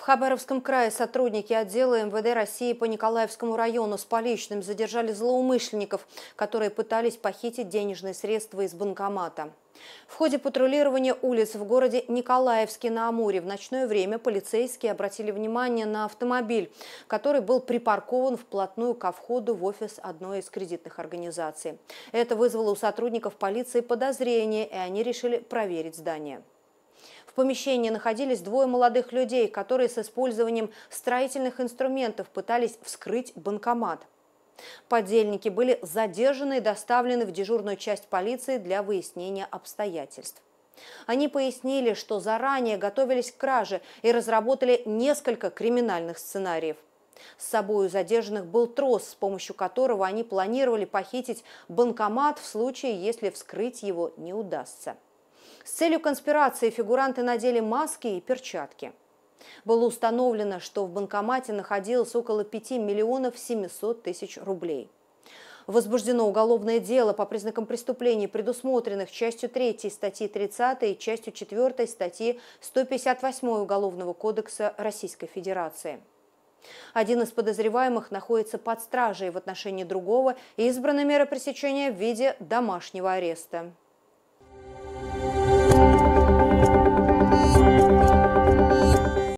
В Хабаровском крае сотрудники отдела МВД России по Николаевскому району с поличным задержали злоумышленников, которые пытались похитить денежные средства из банкомата. В ходе патрулирования улиц в городе Николаевске на Амуре в ночное время полицейские обратили внимание на автомобиль, который был припаркован вплотную ко входу в офис одной из кредитных организаций. Это вызвало у сотрудников полиции подозрение, и они решили проверить здание. В помещении находились двое молодых людей, которые с использованием строительных инструментов пытались вскрыть банкомат. Подельники были задержаны и доставлены в дежурную часть полиции для выяснения обстоятельств. Они пояснили, что заранее готовились к краже и разработали несколько криминальных сценариев. С собой у задержанных был трос, с помощью которого они планировали похитить банкомат в случае, если вскрыть его не удастся целью конспирации фигуранты надели маски и перчатки. Было установлено, что в банкомате находилось около 5 миллионов 700 тысяч рублей. Возбуждено уголовное дело по признакам преступлений, предусмотренных частью 3 статьи 30 и частью 4 статьи 158 Уголовного кодекса Российской Федерации. Один из подозреваемых находится под стражей в отношении другого и избрана мера пресечения в виде домашнего ареста.